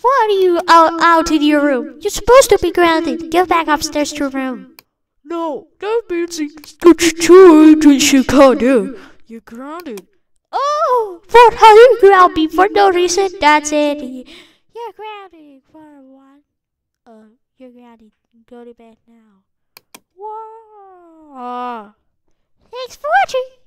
why are you out, out in your room? You're supposed to be grounded. Go back upstairs to your room. No, that means it's are too old to not do. You're grounded. Oh, what how you ground me for no reason? That's it. You're grounded for one. Oh, you're grounded. Go to bed now. Wow. Thanks for watching.